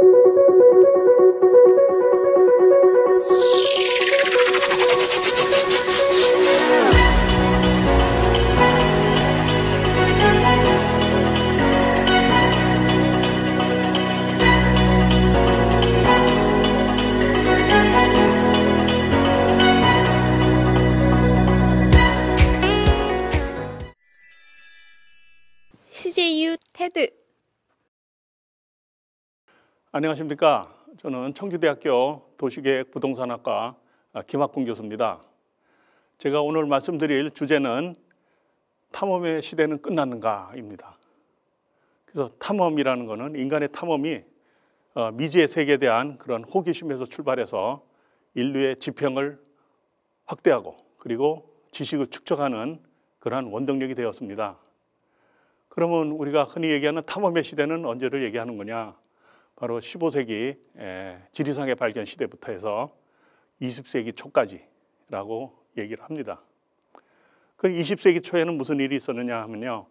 Thank you. 안녕하십니까. 저는 청주대학교 도시계획 부동산학과 김학군 교수입니다. 제가 오늘 말씀드릴 주제는 탐험의 시대는 끝났는가입니다. 그래서 탐험이라는 것은 인간의 탐험이 어, 미지의 세계에 대한 그런 호기심에서 출발해서 인류의 지평을 확대하고 그리고 지식을 축적하는 그러한 원동력이 되었습니다. 그러면 우리가 흔히 얘기하는 탐험의 시대는 언제를 얘기하는 거냐? 바로 15세기 예, 지리상의 발견 시대부터 해서 20세기 초까지라고 얘기를 합니다. 그 20세기 초에는 무슨 일이 있었느냐 하면요.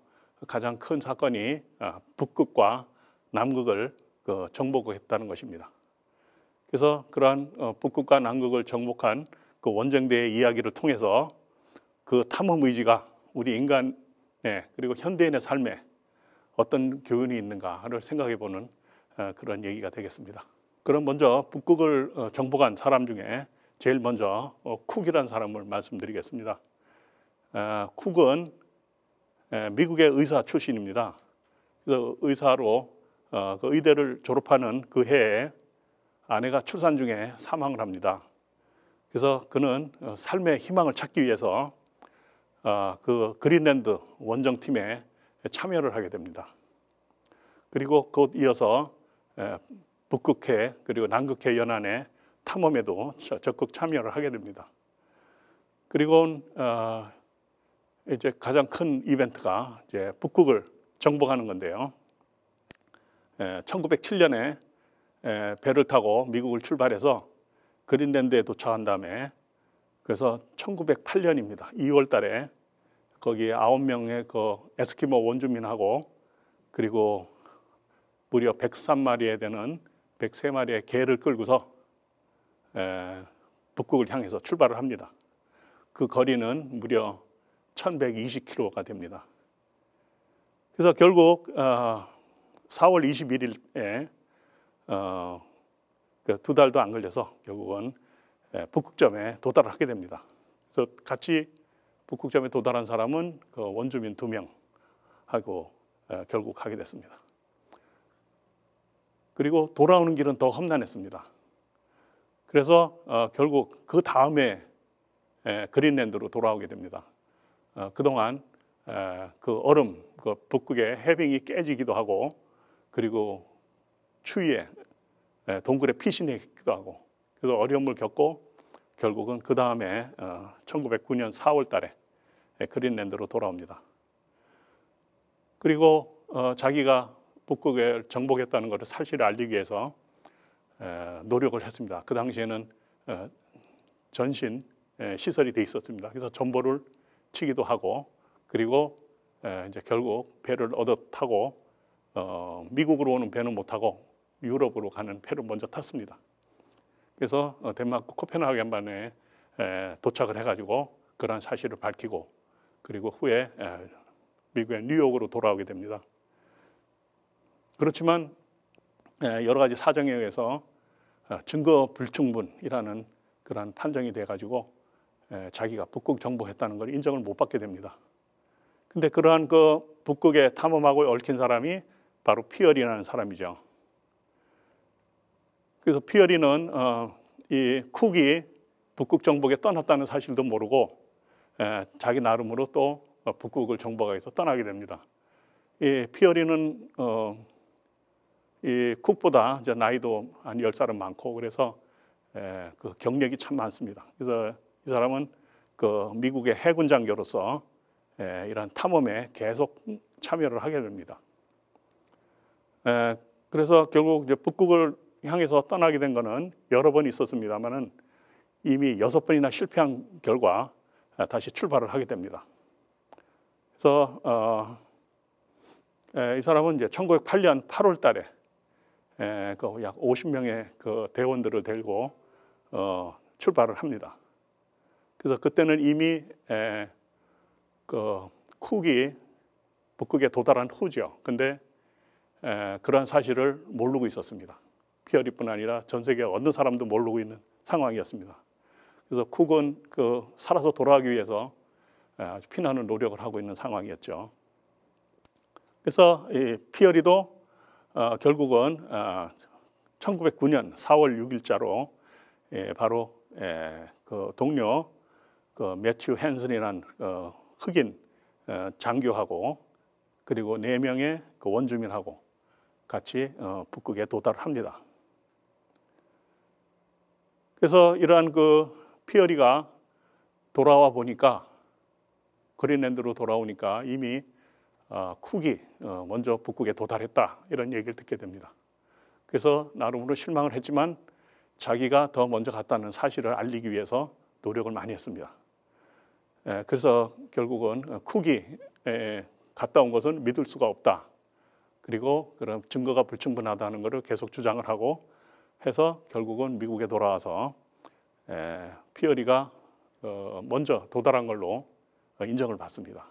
가장 큰 사건이 아, 북극과 남극을 그 정복했다는 것입니다. 그래서 그러한 어, 북극과 남극을 정복한 그 원정대의 이야기를 통해서 그 탐험 의지가 우리 인간의 그리고 현대인의 삶에 어떤 교훈이 있는가를 생각해 보는 어, 그런 얘기가 되겠습니다. 그럼 먼저 북극을 어, 정복한 사람 중에 제일 먼저 어, 쿡이라는 사람을 말씀드리겠습니다. 쿡은 미국의 의사 출신입니다. 그래서 의사로 그 의대를 졸업하는 그 해에 아내가 출산 중에 사망을 합니다. 그래서 그는 삶의 희망을 찾기 위해서 그 그린랜드 원정팀에 참여를 하게 됩니다. 그리고 곧 이어서 북극해 그리고 남극해 연안의 탐험에도 적극 참여를 하게 됩니다. 그리고 어, 이제 가장 큰 이벤트가 이제 북극을 정복하는 건데요. 1 9 0 7년 에, 배를 타고 미국을 출발해서 그린랜드에 도착한 다음에 그래서 1908년입니다. 2월 달에 거기에 9명의 그 에스키모 원주민하고 그리고 무려 103마리에 되는 103마리의 개를 끌고서 북극을 향해서 출발을 합니다. 그 거리는 무려 1120km가 됩니다. 그래서 결국 4월 어, 21일에 어, 그 두 달도 안 걸려서 결국은 북극점에 도달하게 됩니다. 그래서 같이 북극점에 도달한 사람은 그 원주민 두 명하고 결국 하게 됐습니다. 그리고 돌아오는 길은 더 험난했습니다. 그래서 어, 결국 그 다음에 그린랜드로 돌아오게 됩니다. 어, 그동안 에, 그 얼음, 그 북극의 해빙이 깨지기도 하고 그리고 추위에 에, 동굴에 피신했기도 하고 그래서 어려움을 겪고 결국은 그 다음에 어, 1909년 4월 달에 그린랜드로 돌아옵니다. 그리고 어, 자기가 북극을 정복했다는 것을 사실을 알리기 위해서 노력을 했습니다. 그 당시에는 전신 시설이 돼 있었습니다. 그래서 전보를 치기도 하고 그리고 이제 결국 배를 얻어 타고 어, 미국으로 오는 배는 못 타고 유럽으로 가는 배를 먼저 탔습니다. 그래서 어, 덴마크 코펜하겐만에 도착을 해가지고 그러 사실을 밝히고 그리고 후에 미국의 뉴욕으로 돌아오게 됩니다. 그렇지만 예, 여러 가지 사정에 의해서 어, 증거 불충분이라는 그러한 판정이 돼가지고 예, 자기가 북극 정보했다는 걸 인정을 못 받게 됩니다. 근데 그러한 그 북극의 탐험하고 얽힌 사람이 바로 피어리라는 사람이죠. 그래서 피어리는 어, 이 쿡이 북극 정복에 떠났다는 사실도 모르고 예, 자기 나름으로 또 북극을 정복해서 떠나게 됩니다. 이 피어리는 어, 이 쿡보다 이제 나이도 한 열살은 많고 그래서 에, 예, 그 경력이 참 많습니다. 그래서 이 사람은 그 미국의 해군 장교로서 에, 예, 이런 탐험에 계속 참여를 하게 됩니다. 에, 예, 그래서 결국 이제 북극을 향해서 떠나게 된 것은 여러 번 있었습니다만은 이미 여섯 번이나 실패한 결과 아, 다시 출발을 하게 됩니다. 그래서 어, 이 사람은 이제 1908년 8월 달에 예, 그약 50명의 그 대원들을 데리고 어, 출발을 합니다. 그래서 그때는 이미 에, 예, 그 쿡이 북극에 도달한 후죠. 근데 에, 예, 그러 사실을 모르고 있었습니다. 피어리뿐 아니라 전 세계 어느 사람도 모르고 있는 상황이었습니다. 그래서 쿡은 그 살아서 돌아가기 위해서 에, 피나는 노력을 하고 있는 상황이었죠. 그래서 이 피어리도 어, 결국은 어, 아, 1909년 4월 6일자로 예, 바로 예, 그 동료 그 매튜 헨슨이란 어, 흑인 어, 장교하고 그리고 네 명의 그 원주민하고 같이 어, 북극에 도달합니다. 그래서 이러한 그 피어리가 돌아와 보니까 그린랜드로 돌아오니까 이미 쿡이 어, 어, 먼저 북극에 도달했다 이런 얘기를 듣게 됩니다. 그래서 나름으로 실망을 했지만 자기가 더 먼저 갔다는 사실을 알리기 위해서 노력을 많이 했습니다. 예, 그래서 결국은 쿡이 어, 갔다 온 것은 믿을 수가 없다. 그리고 그런 증거가 불충분하다는 것을 계속 주장을 하고 해서 결국은 미국에 돌아와서 예, 피어리가 먼저 도달한 걸로 인정을 받습니다.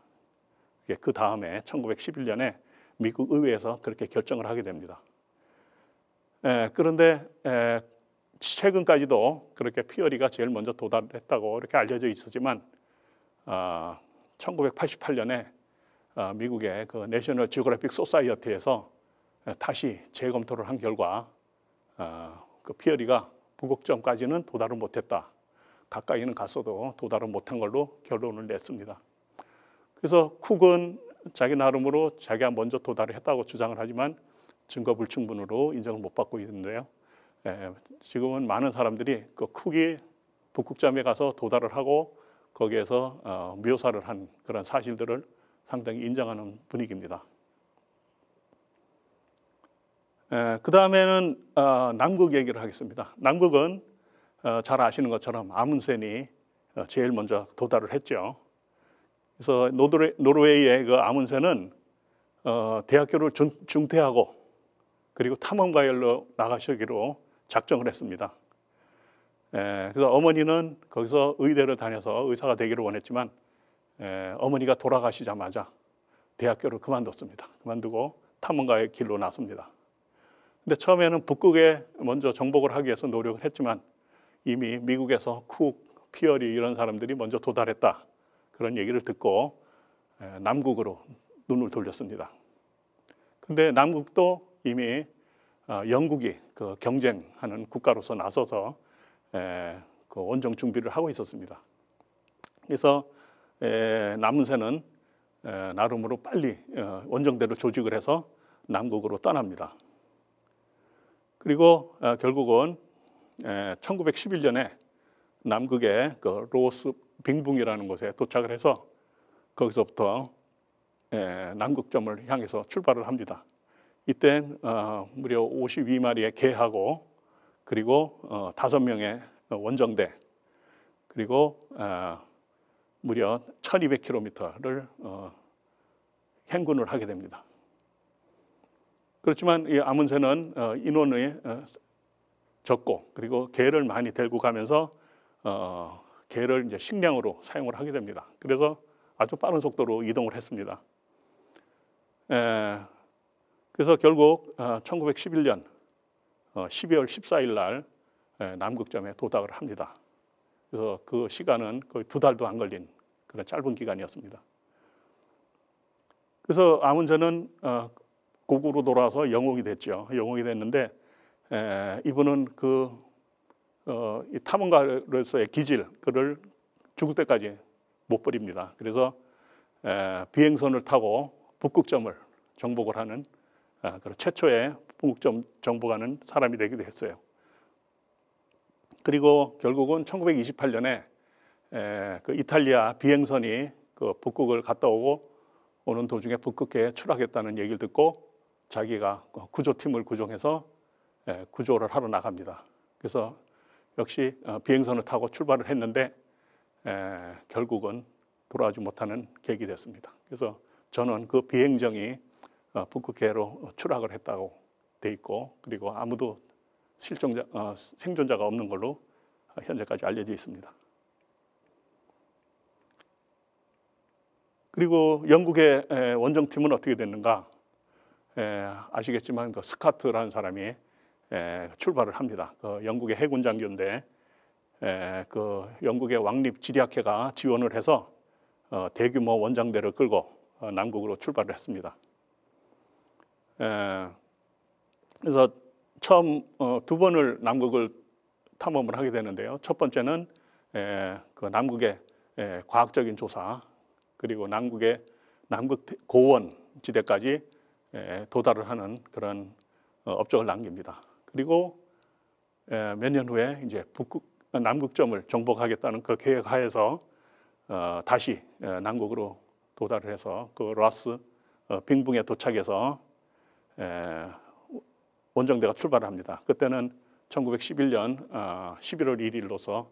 예, 그 다음에 1911년에 미국 의회에서 그렇게 결정을 하게 됩니다. 에, 예, 그런데 에, 예, 최근까지도 그렇게 피어리가 제일 먼저 도달했다고 이렇게 알려져 있었지만 어, 1988년에 어, 미국의 그 내셔널 지오그래픽 소사이어티에서 다시 재검토를 한 결과 어, 그 피어리가 부곡점까지는 도달을 못했다. 가까이는 갔어도 도달을 못한 걸로 결론을 냈습니다. 그래서 쿡은 자기 나름으로 자기가 먼저 도달을 했다고 주장을 하지만 증거 불충분으로 인정을 못 받고 있는데요. 예, 지금은 많은 사람들이 그 쿡이 북극점에 가서 도달을 하고 거기에서 어, 묘사를 한 그런 사실들을 상당히 인정하는 분위기입니다. 예, 그 다음에는 어, 남극 얘기를 하겠습니다. 남극은 어, 잘 아시는 것처럼 아문센이 어, 제일 먼저 도달을 했죠. 그래서 노드레, 노르웨이의 그 아문세는 어, 대학교를 중, 중퇴하고 그리고 탐험가열로 나가시기로 작정을 했습니다. 에, 예, 그래서 어머니는 거기서 의대를 다녀서 의사가 되기를 원했지만 에, 예, 어머니가 돌아가시자마자 대학교를 그만뒀습니다. 그만두고 탐험가의 길로 나섭니다. 근데 처음에는 북극에 먼저 정복을 하기 위해서 노력을 했지만 이미 미국에서 쿡, 피어리 이런 사람들이 먼저 도달했다. 그런 얘기를 듣고 남국으로 눈을 돌렸습니다. 근데 남국도 이미 어, 영국이 그 경쟁하는 국가로서 나서서 그 원정 준비를 하고 있었습니다. 그래서 남은세는 나름으로 빨리 어, 원정대로 조직을 해서 남국으로 떠납니다. 그리고 어, 결국은 1911년에 남극의 그 로스 빙붕이라는 곳에 도착을 해서 거기서부터 예, 남극점을 향해서 출발을 합니다. 이때 어, 무려 52마리의 개하고 그리고 5명의 어, 원정대 그리고 어, 무려 1200km를 행군을 하게 됩니다. 그렇지만 이 아문세는 인원이 적고 그리고 개를 많이 데리고 가면서 개를 이제 식량으로 사용을 하게 됩니다. 그래서 아주 빠른 속도로 이동을 했습니다. 에, 그래서 결국 1911년 12월 14일 날 남극점에 도착을 합니다. 그래서 그 시간은 거의 두 달도 안 걸린 그런 짧은 기간이었습니다. 그래서 아문제는 어, 고국으로 돌아와서 영웅이 됐죠. 영웅이 됐는데 이분은 그 어, 이 탐험가로서의 기질 그를 죽을 때까지 못 버립니다. 그래서 에, 비행선을 타고 북극점을 정복을 하는 아, 그런 최초의 북극점 정복하는 사람이 되기도 했어요. 그리고 결국은 1928년에 에, 그 이탈리아 비행선이 그 북극을 갔다 오고 오는 도중에 북극해에 추락했다는 얘기를 듣고 자기가 그 구조팀을 구성해서 구조를 하러 나갑니다. 그래서 역시 어, 비행선을 타고 출발을 했는데 에, 결국은 돌아오지 못하는 계기 됐습니다. 그래서 저는 그 비행정이 어, 북극해로 추락을 했다고 돼 있고 그리고 아무도 실종자 어, 생존자가 없는 걸로 현재까지 알려져 있습니다. 그리고 영국의 원정팀은 어떻게 됐는가? 에, 아시겠지만 그 스카트라는 사람이 예, 출발을 합니다. 그 영국의 해군 장교인데 예, 그 영국의 왕립 지리학회가 지원을 해서 어, 대규모 원장대를 끌고 어, 남극으로 출발을 했습니다. 예, 그래서 처음 어, 두 번을 남극을 탐험을 하게 되는데요. 첫 번째는 그 남극의 과학적인 조사 그리고 남극의 남극 고원 지대까지 도달을 하는 그런 업적을 남깁니다. 그리고 몇 년 후에 이제 북극, 남극점을 정복하겠다는 그 계획 하에서 어, 다시 남극으로 도달을 해서 그 라스 어, 빙붕에 도착해서 원정대가 출발을 합니다. 그때는 1911년 11월 1일로서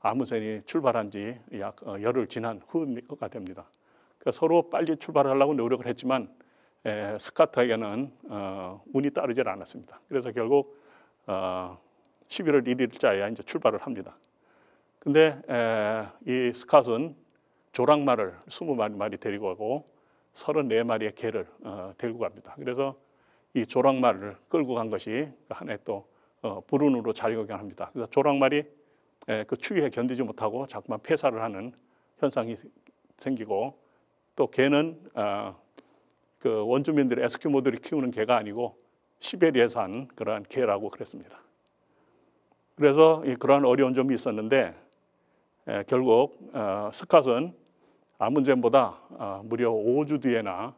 아무센이 출발한 지약 어, 열흘 지난 후가 됩니다. 그러니까 서로 빨리 출발하려고 노력을 했지만 스카트에게는 운이 따르질 않았습니다. 그래서 결국 11월 어, 1일자에 이제 출발을 합니다. 근데 이 스캇은 조랑말을 20마리 데리고 가고 34마리의 개를 어, 데리고 갑니다. 그래서 이 조랑말을 끌고 간 것이 하나의 그 또 어, 불운으로 작용합니다. 그래서 조랑말이 그 추위에 견디지 못하고 자꾸만 폐사를 하는 현상이 생기고 또 개는 아, 그 원주민들의 에스키모들이 키우는 개가 아니고 시베리에 산 그러한 개라고 그랬습니다. 그래서 그러한 어려운 점이 있었는데 결국 어, 스캇은 아문젠보다 어, 무려 5주 뒤에나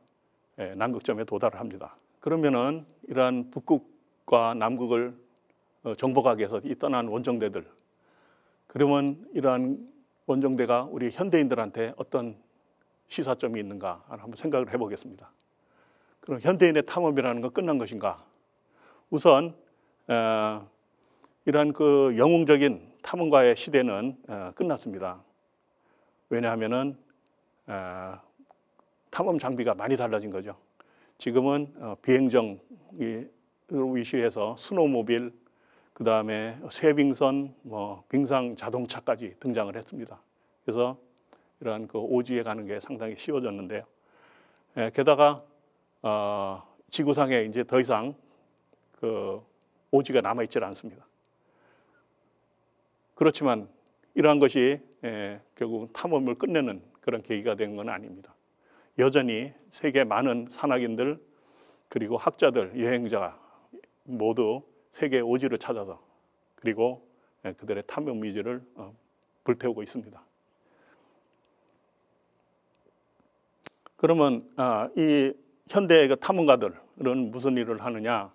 남극점에 도달을 합니다. 그러면은 이러한 북극과 남극을 어, 정복하기 위해서 떠난 원정대들 그러면 이러한 원정대가 우리 현대인들한테 어떤 시사점이 있는가 한번 생각을 해보겠습니다. 그럼 현대인의 탐험이라는 건 끝난 것인가? 우선 어, 이런 그 영웅적인 탐험가의 시대는 어, 끝났습니다. 왜냐하면은 어, 탐험 장비가 많이 달라진 거죠. 지금은 비행정으로 위시해서 스노모빌, 그 다음에 쇠빙선, 뭐 빙상 자동차까지 등장을 했습니다. 그래서 이러한 그 오지에 가는 게 상당히 쉬워졌는데요. 예, 게다가 지구상에 이제 더 이상 그 오지가 남아 있질 않습니다. 그렇지만 이러한 것이 예, 결국 탐험을 끝내는 그런 계기가 된 건 아닙니다. 여전히 세계 많은 산악인들 그리고 학자들 여행자 모두 세계 오지를 찾아서 그리고 예, 그들의 탐험 미지를 어, 불태우고 있습니다. 그러면 아, 이 현대의 그 탐험가들은 무슨 일을 하느냐?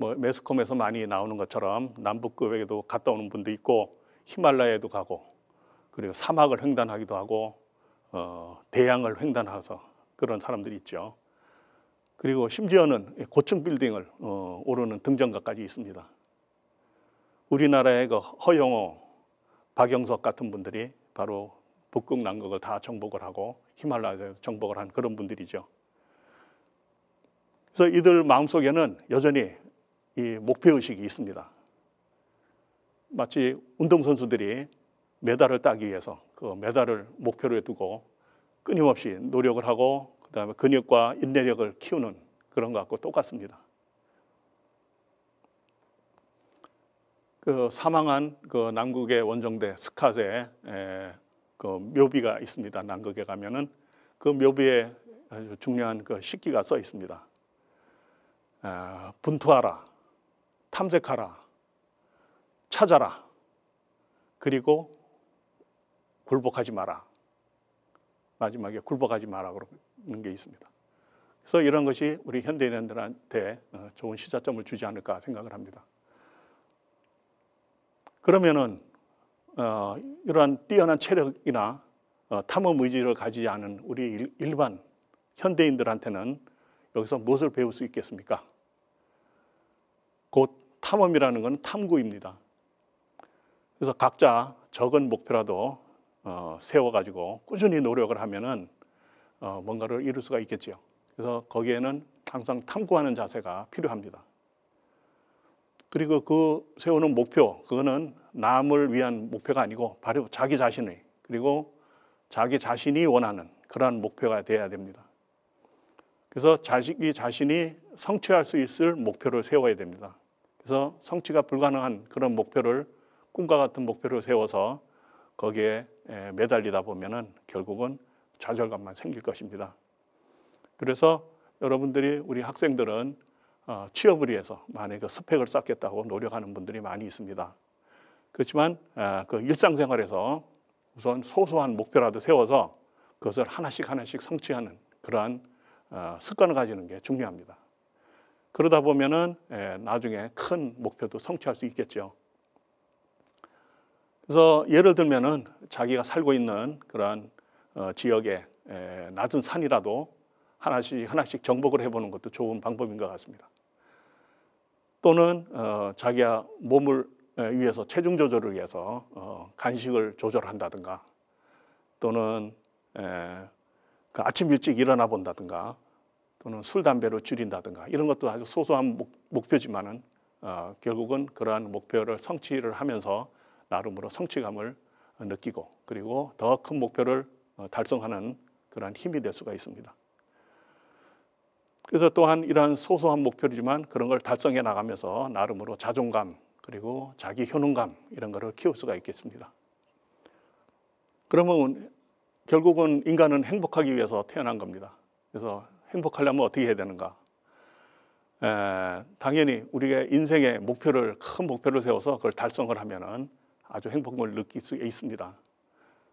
뭐 매스컴에서 많이 나오는 것처럼 남북급에도 갔다 오는 분도 있고 히말라야에도 가고 그리고 사막을 횡단하기도 하고 어, 대양을 횡단해서 그런 사람들이 있죠. 그리고 심지어는 고층 빌딩을 어, 오르는 등정가까지 있습니다. 우리나라의 그 허영호, 박영석 같은 분들이 바로 북극 남극을 다 정복을 하고 히말라야에서 정복을 한 그런 분들이죠. 그래서 이들 마음속에는 여전히 이 목표 의식이 있습니다. 마치 운동 선수들이 메달을 따기 위해서 그 메달을 목표로 두고 끊임없이 노력을 하고 그다음에 근육과 인내력을 키우는 그런 것과 똑같습니다. 그 사망한 그 남극의 원정대 스카제 그 묘비가 있습니다. 남극에 가면은 그 묘비에 아주 중요한 그 식기가 써 있습니다. 아, 분투하라. 탐색하라. 찾아라. 그리고 굴복하지 마라. 마지막에 굴복하지 마라 그러는 게 있습니다. 그래서 이런 것이 우리 현대인들한테 어, 좋은 시사점을 주지 않을까 생각을 합니다. 그러면은 어, 이러한 뛰어난 체력이나 어, 탐험 의지를 가지지 않은 우리 일반 현대인들한테는 여기서 무엇을 배울 수 있겠습니까? 곧 탐험이라는 건 탐구입니다. 그래서 각자 적은 목표라도 어, 세워가지고 꾸준히 노력을 하면은 어, 뭔가를 이룰 수가 있겠지요. 그래서 거기에는 항상 탐구하는 자세가 필요합니다. 그리고 그 세우는 목표, 그거는 남을 위한 목표가 아니고 바로 자기 자신의 그리고 자기 자신이 원하는 그러한 목표가 돼야 됩니다. 그래서 자식이 자신이 성취할 수 있을 목표를 세워야 됩니다. 그래서 성취가 불가능한 그런 목표를 꿈과 같은 목표를 세워서 거기에 매달리다 보면은 결국은 좌절감만 생길 것입니다. 그래서 여러분들이 우리 학생들은 어, 취업을 위해서 만약에 그 스펙을 쌓겠다고 노력하는 분들이 많이 있습니다. 그렇지만 아, 그 일상생활에서 우선 소소한 목표라도 세워서 그것을 하나씩 하나씩 성취하는 그러한 어, 습관을 가지는 게 중요합니다. 그러다 보면은 예, 나중에 큰 목표도 성취할 수 있겠죠. 그래서 예를 들면은 자기가 살고 있는 그런지역에 어, 예, 낮은 산이라도 하나씩 하나씩 정복을 해보는 것도 좋은 방법인 것 같습니다. 또는 어, 자기가 몸을 예, 위해서 체중 조절을 위해서 어, 간식을 조절한다든가 또는 그 아침 일찍 일어나 본다든가 또는 술, 담배로 줄인다든가 이런 것도 아주 소소한 목, 표지만은 어, 결국은 그러한 목표를 성취를 하면서 나름으로 성취감을 느끼고 그리고 더 큰 목표를 어, 달성하는 그러한 힘이 될 수가 있습니다. 그래서 또한 이러한 소소한 목표지만 그런 걸 달성해 나가면서 나름으로 자존감 그리고 자기 효능감 이런 것을 키울 수가 있겠습니다. 그러면 결국은 인간은 행복하기 위해서 태어난 겁니다. 그래서 행복하려면 어떻게 해야 되는가? 에, 당연히 우리가 인생의 목표를 큰 목표를 세워서 그걸 달성을 하면은 아주 행복을 느낄 수 있습니다.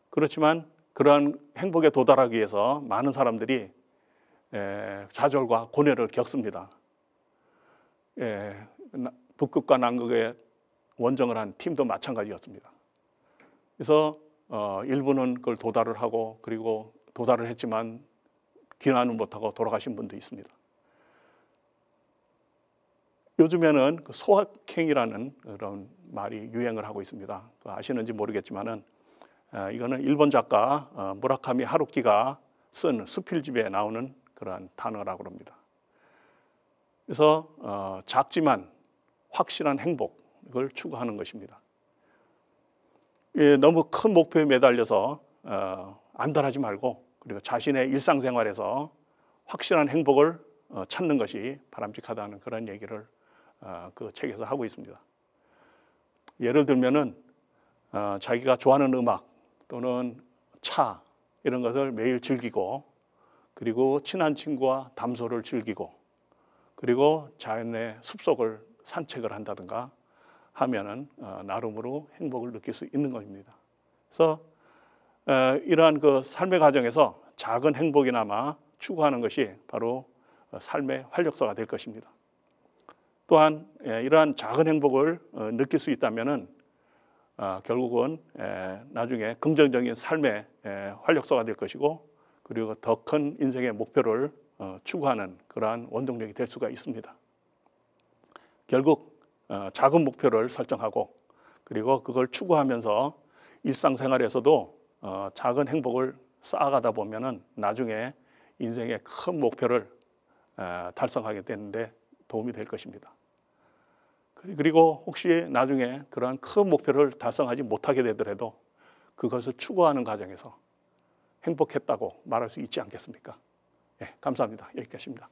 그렇지만 그러한 행복에 도달하기 위해서 많은 사람들이 에, 좌절과 고뇌를 겪습니다. 에, 북극과 남극의 원정을 한 팀도 마찬가지였습니다. 그래서 어, 일부는 그걸 도달을 하고 그리고 도달을 했지만 귀환을 못하고 돌아가신 분도 있습니다. 요즘에는 그 소확행이라는 그런 말이 유행을 하고 있습니다. 그 아시는지 모르겠지만은 이거는 일본 작가 어, 무라카미 하루키가 쓴 수필집에 나오는 그러 단어라고 합니다. 그래서 어, 작지만 확실한 행복을 추구하는 것입니다. 예, 너무 큰 목표에 매달려서 어, 안달하지 말고 그리고 자신의 일상생활에서 확실한 행복을 어, 찾는 것이 바람직하다는 그런 얘기를 어, 그 책에서 하고 있습니다. 예를 들면은 어, 자기가 좋아하는 음악 또는 차 이런 것을 매일 즐기고 그리고 친한 친구와 담소를 즐기고 그리고 자연의 숲속을 산책을 한다든가 하면은 나름으로 행복을 느낄 수 있는 것입니다. 그래서 이러한 그 삶의 과정에서 작은 행복이나마 추구하는 것이 바로 어, 삶의 활력소가 될 것입니다. 또한 예, 이러한 작은 행복을 어, 느낄 수있다면 아, 결국은 나중에 긍정적인 삶의 활력소가 될 것이고 그리고 더 큰 인생의 목표를 어, 추구하는 그러한 원동력이 될 수가 있습니다. 결국 작은 목표를 설정하고 그리고 그걸 추구하면서 일상생활에서도 어, 작은 행복을 쌓아가다 보면은 나중에 인생의 큰 목표를 에, 달성하게 되는데 도움이 될 것입니다. 그리고 혹시 나중에 그러한 큰 목표를 달성하지 못하게 되더라도 그것을 추구하는 과정에서 행복했다고 말할 수 있지 않겠습니까? 예, 감사합니다. 여기까지입니다.